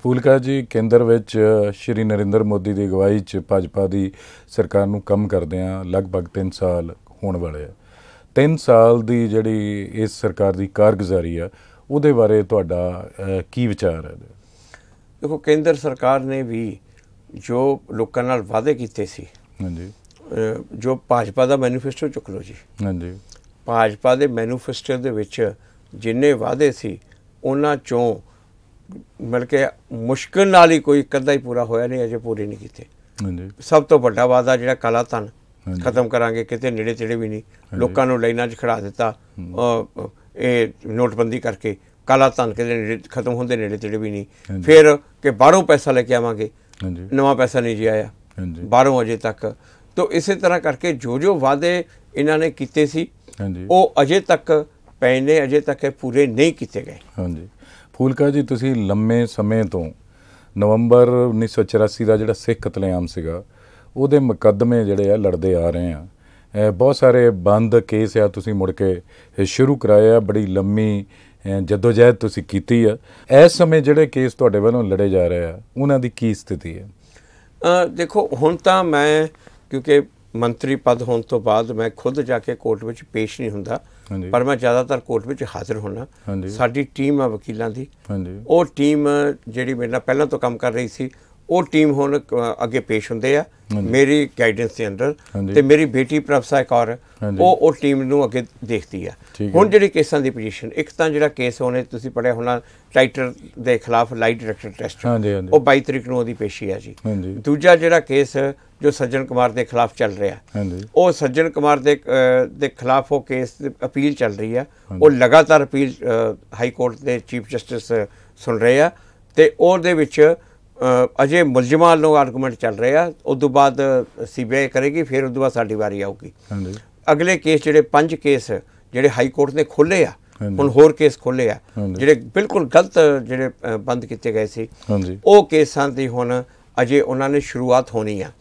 ਫੂਲਕਾ ਜੀ ਕੇਂਦਰ ਵਿੱਚ ਸ਼੍ਰੀ ਨਰਿੰਦਰ ਮੋਦੀ ਦੀ ਅਗਵਾਈ 'ਚ ਭਾਜਪਾ ਦੀ ਸਰਕਾਰ ਨੂੰ ਕੰਮ ਕਰਦੇ ਆ ਲਗਭਗ 3 ਸਾਲ ਹੋਣ ਵਾਲੇ ਆ 3 ਸਾਲ ਦੀ ਜਿਹੜੀ ਇਸ ਸਰਕਾਰ ਦੀ ਕਾਰਗੁਜ਼ਾਰੀ ਆ ਉਹਦੇ ਬਾਰੇ ਤੁਹਾਡਾ ਕੀ ਵਿਚਾਰ ਹੈ ਦੇਖੋ ਕੇਂਦਰ ਸਰਕਾਰ ਨੇ ਵੀ ਜੋ ਲੋਕਾਂ ਨਾਲ ਵਾਅਦੇ ਕੀਤੇ ਸੀ ਹਾਂਜੀ ਜੋ ਭਾਜਪਾ ਦਾ ਮੈਨੀਫੈਸਟੋ ਚੁੱਕ ਲਓ ਜੀ ਹਾਂਜੀ ਭਾਜਪਾ ਦੇ ਮੈਨੀਫੈਸਟੋ ਦੇ ਵਿੱਚ ਜਿੰਨੇ ਵਾਅਦੇ ਸੀ ਉਹਨਾਂ ਚੋਂ ਕੇ ਮੁਸ਼ਕਲ ਨਾਲ ਹੀ ਕੋਈ ਕੱਦਾ ਹੀ ਪੂਰਾ ਹੋਇਆ ਨਹੀਂ ਅਜੇ ਪੂਰੀ ਨਹੀਂ ਕੀਤੇ ਹਾਂਜੀ ਸਭ ਤੋਂ ਵੱਡਾ ਵਾਅਦਾ ਜਿਹੜਾ ਕਾਲਾ ਧਨ ਖਤਮ ਕਰਾਂਗੇ ਕਿਤੇ ਨੇੜੇ ਤੇੜੇ ਵੀ ਨਹੀਂ ਲੋਕਾਂ ਨੂੰ ਲਾਈਨਾਂ 'ਚ ਖੜਾ ਦਿੱਤਾ ਇਹ ਨੋਟਬੰਦੀ ਕਰਕੇ ਕਾਲਾ ਧਨ ਕਿਤੇ ਖਤਮ ਹੁੰਦੇ ਨੇੜੇ ਤੇੜੇ ਵੀ ਨਹੀਂ ਫਿਰ ਕਿ ਬਾਹਰੋਂ ਪੈਸਾ ਲੈ ਕੇ ਆਵਾਂਗੇ ਹਾਂਜੀ ਨਵਾਂ ਪੈਸਾ ਨਹੀਂ ਜੀ ਆਇਆ ਬਾਹਰੋਂ ਅਜੇ ਤੱਕ ਤੋਂ ਇਸੇ ਤਰ੍ਹਾਂ ਕਰਕੇ ਜੋ ਜੋ ਵਾਅਦੇ ਇਹਨਾਂ ਨੇ ਕੀਤੇ ਸੀ ਉਹ ਅਜੇ ਤੱਕ ਨੇ ਅਜੇ ਤੱਕ ਇਹ ਪੂਰੇ ਨਹੀਂ ਕੀਤੇ ਗਏ ਹਾਂਜੀ ਫੂਲਕਾ ਜੀ ਤੁਸੀਂ ਲੰਮੇ ਸਮੇਂ ਤੋਂ ਨਵੰਬਰ 1984 ਦਾ ਜਿਹੜਾ ਸਿੱਖ ਕਤਲੇਆਮ ਸੀਗਾ ਉਹਦੇ ਮੁਕੱਦਮੇ ਜਿਹੜੇ ਆ ਲੜਦੇ ਆ ਰਹੇ ਆ ਬਹੁਤ ਸਾਰੇ ਬੰਦ ਕੇਸ ਆ ਤੁਸੀਂ ਮੁੜ ਕੇ ਸ਼ੁਰੂ ਕਰਾਇਆ ਆ ਬੜੀ ਲੰਮੀ ਜਦੋਜਹਿਦ ਤੁਸੀਂ ਕੀਤੀ ਆ ਇਸ ਸਮੇਂ ਜਿਹੜੇ ਕੇਸ ਤੁਹਾਡੇ ਵੱਲੋਂ ਲੜੇ ਜਾ ਰਹੇ ਆ ਉਹਨਾਂ ਦੀ ਕੀ ਸਥਿਤੀ ਹੈ ਦੇਖੋ ਹੁਣ ਤਾਂ ਮੈਂ ਕਿਉਂਕਿ ਮੰਤਰੀ ਪਦ ਹੋਣ ਤੋਂ ਬਾਅਦ ਮੈਂ ਖੁਦ ਜਾ ਕੇ ਕੋਰਟ ਵਿੱਚ ਪੇਸ਼ ਨਹੀਂ ਹੁੰਦਾ ਪਰ ਮੈਂ ਜ਼ਿਆਦਾਤਰ ਕੋਰਟ ਵਿੱਚ ਹਾਜ਼ਰ ਹੋਣਾ ਸਾਡੀ ਟੀਮ ਆ ਵਕੀਲਾਂ ਦੀ ਉਹ ਟੀਮ ਜਿਹੜੀ ਮੇਰੇ ਨਾਲ ਪਹਿਲਾਂ ਤੋਂ ਕੰਮ ਕਰ ਰਹੀ ਸੀ ਉਹ ਟੀਮ ਹੁਣ ਅੱਗੇ ਪੇਸ਼ ਹੁੰਦੇ ਆ ਮੇਰੀ ਗਾਈਡੈਂਸ ਦੇ ਅੰਦਰ ਤੇ ਮੇਰੀ ਬੇਟੀ ਪ੍ਰੋਫੈਸਰ ਕੌਰ ਉਹ ਉਹ ਟੀਮ ਨੂੰ ਅੱਗੇ ਦੇਖਦੀ ਆ ਹੁਣ ਜਿਹੜੇ ਕੇਸਾਂ ਦੀ ਪੋਜੀਸ਼ਨ ਇੱਕ ਤਾਂ ਜਿਹੜਾ ਕੇਸ ਹੋਣੇ ਤੁਸੀਂ ਪੜਿਆ ਹੋਣਾ ਟਾਈਟਰ ਦੇ ਖਿਲਾਫ ਲਾਈਟ ਡਾਇਰੈਕਟਰ ਟੈਸਟ ਉਹ 22 ਤਰੀਕ ਨੂੰ ਉਹਦੀ ਪੇਸ਼ੀ ਆ ਜੀ ਦੂਜਾ ਜਿਹੜਾ ਕੇਸ ਜੋ ਸੱਜਣ ਕੁਮਾਰ ਦੇ ਖਿਲਾਫ ਚੱਲ ਰਿਹਾ ਉਹ ਸੱਜਣ ਕੁਮਾਰ ਦੇ ਦੇ ਖਿਲਾਫ ਉਹ ਕੇਸ ਅਪੀਲ ਚੱਲ ਰਹੀ ਆ ਉਹ ਲਗਾਤਾਰ ਅਪੀਲ ਹਾਈ ਕੋਰਟ ਦੇ ਚੀਫ ਜਸਟਿਸ ਸੁਣ ਰਹੇ ਆ ਤੇ ਉਹਦੇ ਵਿੱਚ ਅਜੇ ਮੁਲਜ਼ਮਾਂ ਨੂੰ ਆਰਗੂਮੈਂਟ ਚੱਲ ਰਿਹਾ ਉਸ ਤੋਂ ਬਾਅਦ ਸੀਬੀਆਈ ਕਰੇਗੀ ਫਿਰ ਉਸ ਤੋਂ ਬਾਅਦ ਸਾਡੀ ਵਾਰੀ ਆਊਗੀ ਅਗਲੇ ਕੇਸ ਜਿਹੜੇ ਪੰਜ ਕੇਸ ਜਿਹੜੇ ਹਾਈ ਕੋਰਟ ਨੇ ਖੋਲੇ ਆ ਹੁਣ ਹੋਰ ਕੇਸ ਖੋਲੇ ਆ ਜਿਹੜੇ ਬਿਲਕੁਲ ਗਲਤ ਜਿਹੜੇ ਬੰਦ ਕੀਤੇ ਗਏ ਸੀ ਹਾਂਜੀ ਉਹ ਕੇਸਾਂ ਦੀ ਹੁਣ ਅਜੇ ਉਹਨਾਂ ਨੇ ਸ਼ੁਰੂਆਤ ਹੋਣੀ ਆ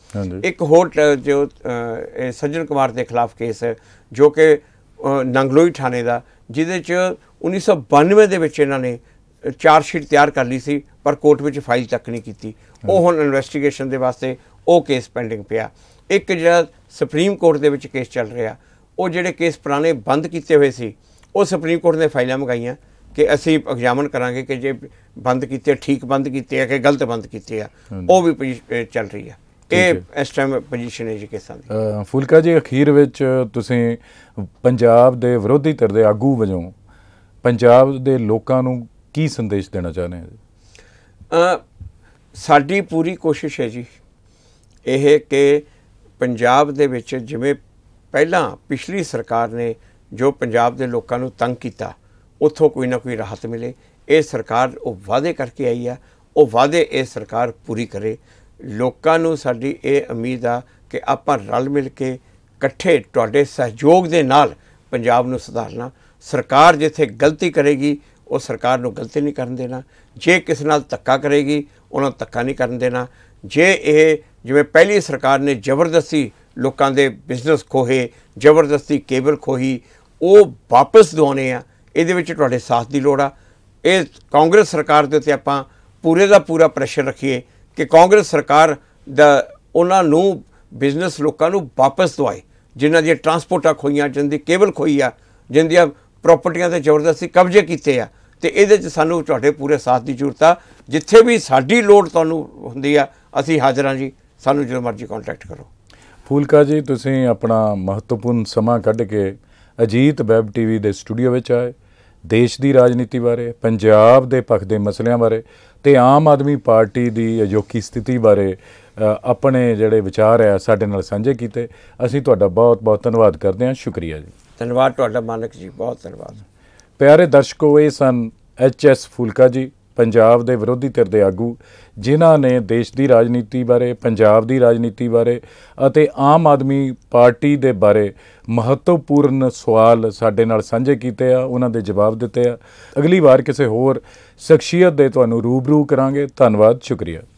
ਇੱਕ ਹੋਰ ਜੋ ਸੱਜਣ ਕੁਮਾਰ ਦੇ ਖਿਲਾਫ ਕੇਸ ਜੋ ਕਿ ਨੰਗਲੋਈ ਥਾਣੇ ਦਾ ਜਿਹਦੇ ਚ 1992 ਦੇ ਵਿੱਚ ਇਹਨਾਂ ਨੇ ਚਾਰ ਸ਼ੀਟ ਤਿਆਰ ਕਰ ਲਈ ਸੀ ਪਰ ਕੋਰਟ ਵਿੱਚ ਫਾਈਲ ਤੱਕ ਨਹੀਂ ਕੀਤੀ ਉਹ ਹੁਣ ਇਨਵੈਸਟੀਗੇਸ਼ਨ ਦੇ ਵਾਸਤੇ ਉਹ ਕੇਸ ਪੈਂਡਿੰਗ ਪਿਆ ਇੱਕ ਜਿਹੜਾ ਸੁਪਰੀਮ ਕੋਰਟ ਦੇ ਵਿੱਚ ਕੇਸ ਚੱਲ ਰਿਹਾ ਉਹ ਜਿਹੜੇ ਕੇਸ ਪੁਰਾਣੇ ਬੰਦ ਕੀਤੇ ਹੋਏ ਸੀ ਉਹ ਸੁਪਰੀਮ ਕੋਰਟ ਨੇ ਫਾਈਲਾਂ ਮੰਗਾਈਆਂ ਕਿ ਅਸੀਂ ਐਗਜ਼ਾਮਨ ਕਰਾਂਗੇ ਕਿ ਜੇ ਬੰਦ ਕੀਤੇ ਠੀਕ ਬੰਦ ਕੀਤੇ ਆ ਕਿ ਗਲਤ ਬੰਦ ਕੀਤੇ ਆ ਉਹ ਵੀ ਚੱਲ ਰਹੀ ਆ ਇਹ ਇਸ ਟਾਈਮ ਪੋਜੀਸ਼ਨ ਹੈ ਜੀ ਕਿਸਾਨ ਦੀ ਫੁਲਕਾ ਜੀ ਅਖੀਰ ਵਿੱਚ ਤੁਸੀਂ ਪੰਜਾਬ ਦੇ ਵਿਰੋਧੀ ਧਿਰ ਦੇ ਆਗੂ ਵਜੋਂ ਪੰਜਾਬ ਦੇ ਲੋਕਾਂ ਨੂੰ ਕੀ ਸੰਦੇਸ਼ ਦੇਣਾ ਚਾਹੁੰਦੇ ਆ ਸਾਡੀ ਪੂਰੀ ਕੋਸ਼ਿਸ਼ ਹੈ ਜੀ ਇਹ ਕਿ ਪੰਜਾਬ ਦੇ ਵਿੱਚ ਜਿਵੇਂ ਪਹਿਲਾਂ ਪਿਛਲੀ ਸਰਕਾਰ ਨੇ ਜੋ ਪੰਜਾਬ ਦੇ ਲੋਕਾਂ ਨੂੰ ਤੰਗ ਕੀਤਾ ਉੱਥੋਂ ਕੋਈ ਨਾ ਕੋਈ ਰਾਹਤ ਮਿਲੇ ਇਹ ਸਰਕਾਰ ਉਹ ਵਾਅਦੇ ਕਰਕੇ ਆਈ ਆ ਉਹ ਵਾਅਦੇ ਇਹ ਸਰਕਾਰ ਪੂਰੀ ਕਰੇ ਲੋਕਾਂ ਨੂੰ ਸਾਡੀ ਇਹ ਉਮੀਦ ਆ ਕਿ ਆਪਾਂ ਰਲ ਮਿਲ ਕੇ ਇਕੱਠੇ ਤੁਹਾਡੇ ਸਹਿਯੋਗ ਦੇ ਨਾਲ ਪੰਜਾਬ ਨੂੰ ਸੁਧਾਰਨਾ ਸਰਕਾਰ ਜਿੱਥੇ ਗਲਤੀ ਕਰੇਗੀ ਉਹ ਸਰਕਾਰ ਨੂੰ ਗਲਤੀ ਨਹੀਂ ਕਰਨ ਦੇਣਾ ਜੇ ਕਿਸੇ ਨਾਲ ਧੱਕਾ ਕਰੇਗੀ ਉਹਨਾਂ ਧੱਕਾ ਨਹੀਂ ਕਰਨ ਦੇਣਾ ਜੇ ਇਹ ਜਿਵੇਂ ਪਹਿਲੀ ਸਰਕਾਰ ਨੇ ਜ਼ਬਰਦਸਤੀ ਲੋਕਾਂ ਦੇ ਬਿਜ਼ਨਸ ਖੋਹੇ ਜ਼ਬਰਦਸਤੀ ਕੇਬਲ ਖੋਹੀ ਉਹ ਵਾਪਸ ਦਿਵਾਉਣੇ ਆ ਇਹਦੇ ਵਿੱਚ ਤੁਹਾਡੇ ਸਾਥ ਦੀ ਲੋੜ ਆ ਇਹ ਕਾਂਗਰਸ ਸਰਕਾਰ ਦੇ ਉੱਤੇ ਆਪਾਂ ਪੂਰੇ ਦਾ ਪੂਰਾ ਪ੍ਰੈਸ਼ਰ ਰੱਖੀਏ ਕਿ ਕਾਂਗਰਸ ਸਰਕਾਰ ਦਾ ਉਹਨਾਂ ਨੂੰ ਬਿਜ਼ਨਸ ਲੋਕਾਂ ਨੂੰ ਵਾਪਸ ਦਵਾਏ ਜਿਨ੍ਹਾਂ ਦੀਆਂ ਟਰਾਂਸਪੋਰਟਾਂ ਖੋਈਆਂ ਜਾਂਦੀ ਕੇਬਲ ਖੋਈ ਆ ਜਿੰਦੀਆਂ ਪ੍ਰਾਪਰਟੀਆਂ ਤੇ ਜ਼ਬਰਦਸਤੀ ਕਬਜ਼ੇ ਕੀਤੇ ਆ ਤੇ ਇਹਦੇ 'ਚ ਸਾਨੂੰ ਤੁਹਾਡੇ ਪੂਰੇ ਸਾਥ ਦੀ ਜ਼ਰੂਰਤ ਆ ਜਿੱਥੇ ਵੀ ਸਾਡੀ ਲੋੜ ਤੁਹਾਨੂੰ ਹੁੰਦੀ ਆ ਅਸੀਂ ਹਾਜ਼ਰਾਂ ਜੀ ਸਾਨੂੰ ਜਦੋਂ ਮਰਜ਼ੀ ਕੰਟੈਕਟ ਕਰੋ ਫੂਲਕਾ ਜੀ ਤੁਸੀਂ ਆਪਣਾ ਮਹੱਤਵਪੂਰਨ ਸਮਾਂ ਕੱਢ ਕੇ ਅਜੀਤ ਵੈਬ ਟੀਵੀ ਦੇ ਸਟੂਡੀਓ ਵਿੱਚ ਆਏ ਦੇਸ਼ ਦੀ ਰਾਜਨੀਤੀ ਬਾਰੇ ਪੰਜਾਬ ਦੇ ਪੱਖ ਦੇ ਮਸਲਿਆਂ ਬਾਰੇ ਤੇ ਆਮ ਆਦਮੀ ਪਾਰਟੀ ਦੀ ਅਜੋਕੀ ਸਥਿਤੀ ਬਾਰੇ ਆਪਣੇ ਜਿਹੜੇ ਵਿਚਾਰ ਆ ਸਾਡੇ ਨਾਲ ਸਾਂਝੇ ਕੀਤੇ ਅਸੀਂ ਤੁਹਾਡਾ ਬਹੁਤ ਬਹੁਤ ਧੰਨਵਾਦ ਕਰਦੇ ਹਾਂ ਸ਼ੁਕਰੀਆ ਜੀ ਧੰਨਵਾਦ ਤੁਹਾਡਾ ਮਾਲਕ ਜੀ ਬਹੁਤ ਧੰਨਵਾਦ ਪਿਆਰੇ ਦਰਸ਼ਕੋ ਇਹ ਸਨ ਐਚ ਐਸ ਫੂਲਕਾ ਜੀ ਪੰਜਾਬ ਦੇ ਵਿਰੋਧੀ ਧਿਰ ਦੇ ਆਗੂ ਜਿਨ੍ਹਾਂ ਨੇ ਦੇਸ਼ ਦੀ ਰਾਜਨੀਤੀ ਬਾਰੇ ਪੰਜਾਬ ਦੀ ਰਾਜਨੀਤੀ ਬਾਰੇ ਅਤੇ ਆਮ ਆਦਮੀ ਪਾਰਟੀ ਦੇ ਬਾਰੇ ਮਹੱਤਵਪੂਰਨ ਸਵਾਲ ਸਾਡੇ ਨਾਲ ਸਾਂਝੇ ਕੀਤੇ ਆ ਉਹਨਾਂ ਦੇ ਜਵਾਬ ਦਿੱਤੇ ਆ ਅਗਲੀ ਵਾਰ ਕਿਸੇ ਹੋਰ ਸ਼ਖਸੀਅਤ ਦੇ ਤੁਹਾਨੂੰ ਰੂਬਰੂ ਕਰਾਂਗੇ ਧੰਨਵਾਦ ਸ਼ੁਕਰੀਆ